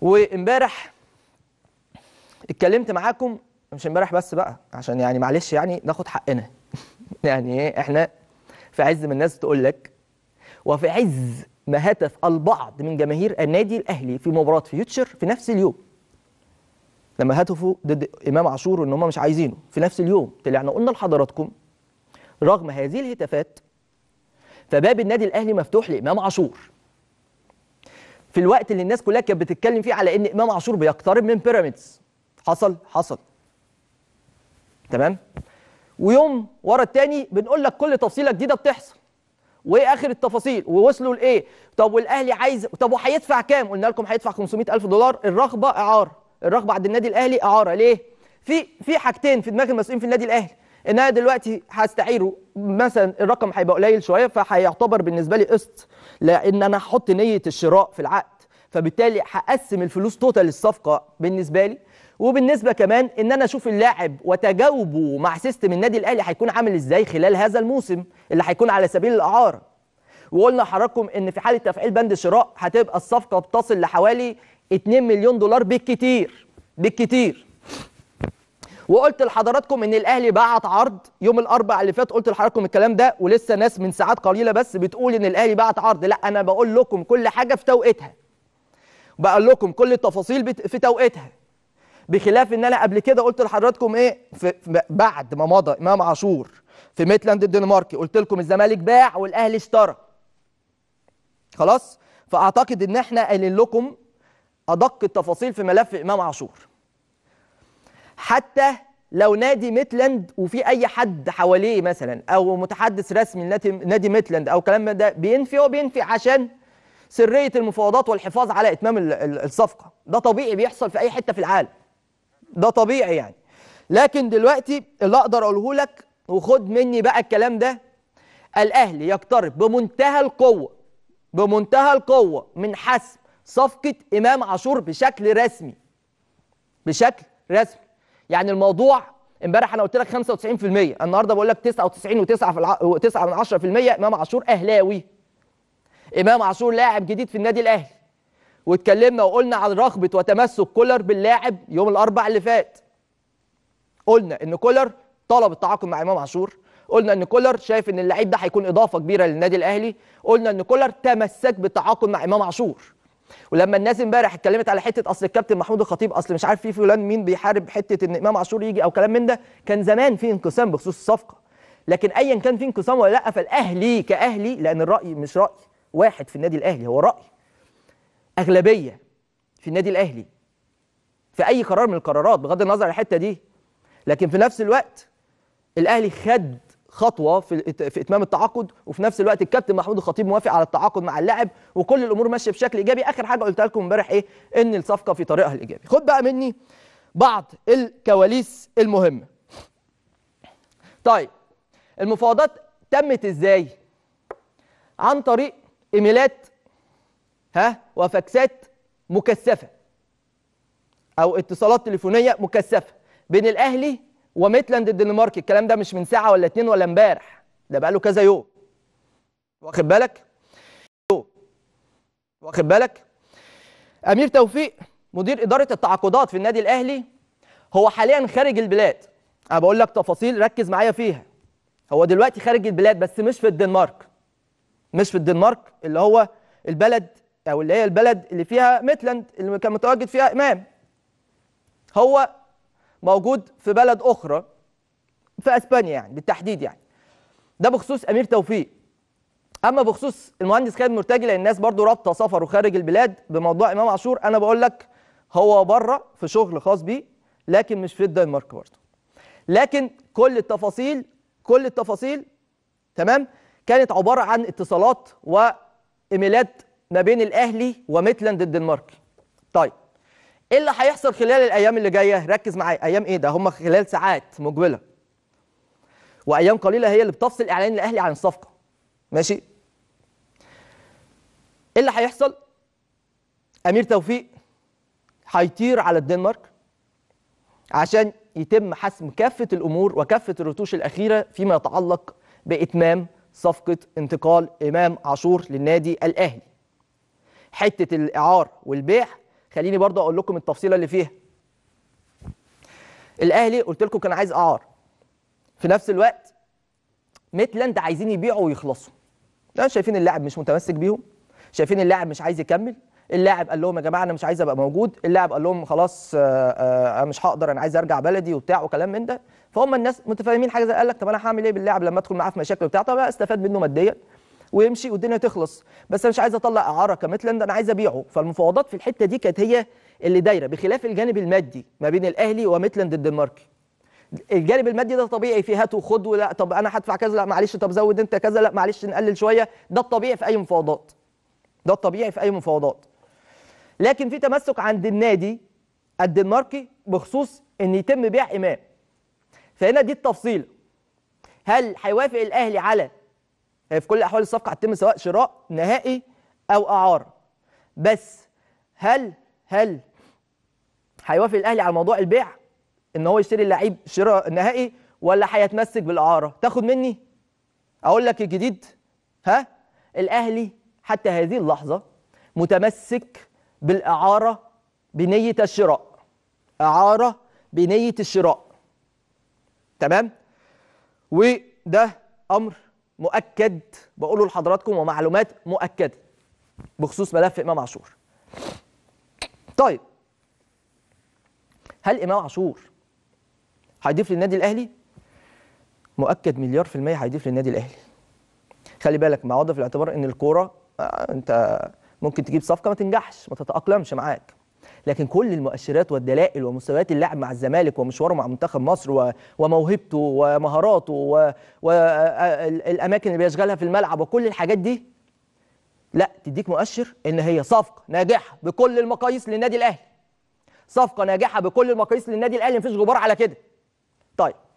وامبارح اتكلمت معاكم مش امبارح بس بقى عشان يعني معلش يعني ناخد حقنا يعني ايه احنا في عز من الناس تقول لك وفي عز ما هتف البعض من جماهير النادي الاهلي في مباراه فيوتشر في نفس اليوم لما هتفوا ضد امام عاشور ان هم مش عايزينه في نفس اليوم طلعنا قلنا لحضراتكم رغم هذه الهتافات فباب النادي الاهلي مفتوح لامام عاشور في الوقت اللي الناس كلها كانت بتتكلم فيه على ان امام عاشور بيقترب من بيراميدز حصل حصل تمام ويوم ورا التاني بنقول لك كل تفصيله جديده بتحصل وايه اخر التفاصيل ووصلوا لايه طب والاهلي عايز طب وهيدفع كام قلنا لكم هيدفع 500000 دولار الرغبه اعاره الرغبه عند النادي الاهلي اعاره ليه في في حاجتين في دماغ المسؤولين في النادي الاهلي ان انا دلوقتي هستعيره مثلا الرقم هيبقى قليل شويه فهيعتبر بالنسبه لي قسط لان انا هحط نيه الشراء في العقد فبالتالي هقسم الفلوس توتال الصفقه بالنسبه لي وبالنسبه كمان ان انا اشوف اللاعب وتجاوبه مع سيستم النادي الاهلي هيكون عامل ازاي خلال هذا الموسم اللي هيكون على سبيل الاعاره وقلنا لحضراتكم ان في حاله تفعيل بند الشراء هتبقى الصفقه بتصل لحوالي 2 مليون دولار بالكتير بالكتير وقلت لحضراتكم ان الاهلي بعت عرض يوم الاربعاء اللي فات قلت لحضراتكم الكلام ده ولسه ناس من ساعات قليله بس بتقول ان الاهلي بعت عرض لا انا بقول لكم كل حاجه في توقيتها بقول لكم كل التفاصيل في توقيتها بخلاف ان انا قبل كده قلت لحضراتكم ايه في بعد ما مضى امام عاشور في ميتلاند الدنماركي قلت لكم الزمالك باع والاهلي اشترى خلاص فاعتقد ان احنا قايلين لكم ادق التفاصيل في ملف امام عاشور حتى لو نادي ميتلاند وفي اي حد حواليه مثلا او متحدث رسمي نادي ميتلاند او كلام ده بينفي هو بينفي عشان سريه المفاوضات والحفاظ على اتمام الصفقه ده طبيعي بيحصل في اي حته في العالم ده طبيعي يعني لكن دلوقتي اللي اقدر اقوله لك وخد مني بقى الكلام ده الاهلي يقترب بمنتهى القوه بمنتهى القوه من حسم صفقه امام عاشور بشكل رسمي بشكل رسمي يعني الموضوع امبارح انا قلت لك 95% النهارده بقول لك 99 و9 من 10% امام عاشور اهلاوي امام عاشور لاعب جديد في النادي الاهلي واتكلمنا وقلنا عن رغبه وتمسك كولر باللاعب يوم الاربع اللي فات قلنا ان كولر طلب التعاقد مع امام عاشور قلنا ان كولر شايف ان اللعيب ده هيكون اضافه كبيره للنادي الاهلي قلنا ان كولر تمسك بالتعاقد مع امام عاشور ولما الناس امبارح اتكلمت على حته اصل الكابتن محمود الخطيب اصل مش عارف في فلان مين بيحارب حته ان امام عاشور يجي او كلام من ده كان زمان في انقسام بخصوص الصفقه لكن ايا كان في انقسام ولا لا فالاهلي كاهلي لان الراي مش راي واحد في النادي الاهلي هو راي اغلبيه في النادي الاهلي في اي قرار من القرارات بغض النظر عن الحته دي لكن في نفس الوقت الاهلي خد خطوه في في اتمام التعاقد وفي نفس الوقت الكابتن محمود الخطيب موافق على التعاقد مع اللاعب وكل الامور ماشيه بشكل ايجابي اخر حاجه قلتها لكم امبارح ايه ان الصفقه في طريقها الايجابي خد بقى مني بعض الكواليس المهمه طيب المفاوضات تمت ازاي عن طريق ايميلات ها وفاكسات مكثفه او اتصالات تليفونيه مكثفه بين الاهلي وميتلاند الدنمارك الكلام ده مش من ساعه ولا اتنين ولا امبارح ده بقاله كذا يوم واخد بالك واخد بالك امير توفيق مدير اداره التعاقدات في النادي الاهلي هو حاليا خارج البلاد انا بقول لك تفاصيل ركز معايا فيها هو دلوقتي خارج البلاد بس مش في الدنمارك مش في الدنمارك اللي هو البلد او اللي هي البلد اللي فيها ميتلاند اللي كان متواجد فيها امام هو موجود في بلد اخرى في اسبانيا يعني بالتحديد يعني ده بخصوص امير توفيق اما بخصوص المهندس خالد مرتجي لان الناس برضو رابطه سفره خارج البلاد بموضوع امام عاشور انا بقول لك هو بره في شغل خاص بيه لكن مش في الدنمارك برضه لكن كل التفاصيل كل التفاصيل تمام كانت عباره عن اتصالات وايميلات ما بين الاهلي وميتلاند الدنماركي طيب ايه اللي هيحصل خلال الايام اللي جايه ركز معايا ايام ايه ده هم خلال ساعات مجمله وايام قليله هي اللي بتفصل اعلان الاهلي عن الصفقه ماشي ايه اللي هيحصل امير توفيق هيطير على الدنمارك عشان يتم حسم كافه الامور وكافه الرتوش الاخيره فيما يتعلق باتمام صفقه انتقال امام عاشور للنادي الاهلي حته الاعار والبيع خليني برضه اقول لكم التفصيله اللي فيها الاهلي قلت لكم كان عايز اعار في نفس الوقت ميتلاند عايزين يبيعوا ويخلصوا ده شايفين اللاعب مش متمسك بيهم شايفين اللاعب مش عايز يكمل اللاعب قال لهم يا جماعه انا مش عايز ابقى موجود اللاعب قال لهم خلاص آه، آه، انا مش هقدر انا عايز ارجع بلدي وبتاع وكلام من ده فهم الناس متفاهمين حاجه زي قال لك طب انا هعمل ايه باللاعب لما ادخل معاه في مشاكل وبتاع طب استفاد منه ماديا ويمشي والدنيا تخلص بس انا مش عايز اطلع اعاره كمتلند انا عايز ابيعه فالمفاوضات في الحته دي كانت هي اللي دايره بخلاف الجانب المادي ما بين الاهلي ومتلند الدنماركي الجانب المادي ده طبيعي فيه هات وخد ولا طب انا هدفع كذا لا معلش طب زود انت كذا لا معلش نقلل شويه ده الطبيعي في اي مفاوضات ده الطبيعي في اي مفاوضات لكن في تمسك عند النادي الدنماركي بخصوص ان يتم بيع امام فهنا دي التفصيل هل هيوافق الاهلي على هي في كل احوال الصفقه هتتم سواء شراء نهائي او اعاره بس هل هل هيوافق الاهلي على موضوع البيع ان هو يشتري اللعيب شراء نهائي ولا هيتمسك بالاعاره تاخد مني اقول لك الجديد ها الاهلي حتى هذه اللحظه متمسك بالاعاره بنيه الشراء اعاره بنيه الشراء تمام وده امر مؤكد بقوله لحضراتكم ومعلومات مؤكده بخصوص ملف امام عاشور طيب هل امام عاشور هيضيف للنادي الاهلي مؤكد مليار في الميه هيضيف للنادي الاهلي خلي بالك مع وضع في الاعتبار ان الكوره آه، انت ممكن تجيب صفقه ما تنجحش ما تتاقلمش معاك لكن كل المؤشرات والدلائل ومستويات اللاعب مع الزمالك ومشواره مع منتخب مصر وموهبته ومهاراته والاماكن اللي بيشغلها في الملعب وكل الحاجات دي لا تديك مؤشر ان هي صفقه ناجحه بكل المقاييس للنادي الاهلي صفقه ناجحه بكل المقاييس للنادي الاهلي مفيش غبار على كده طيب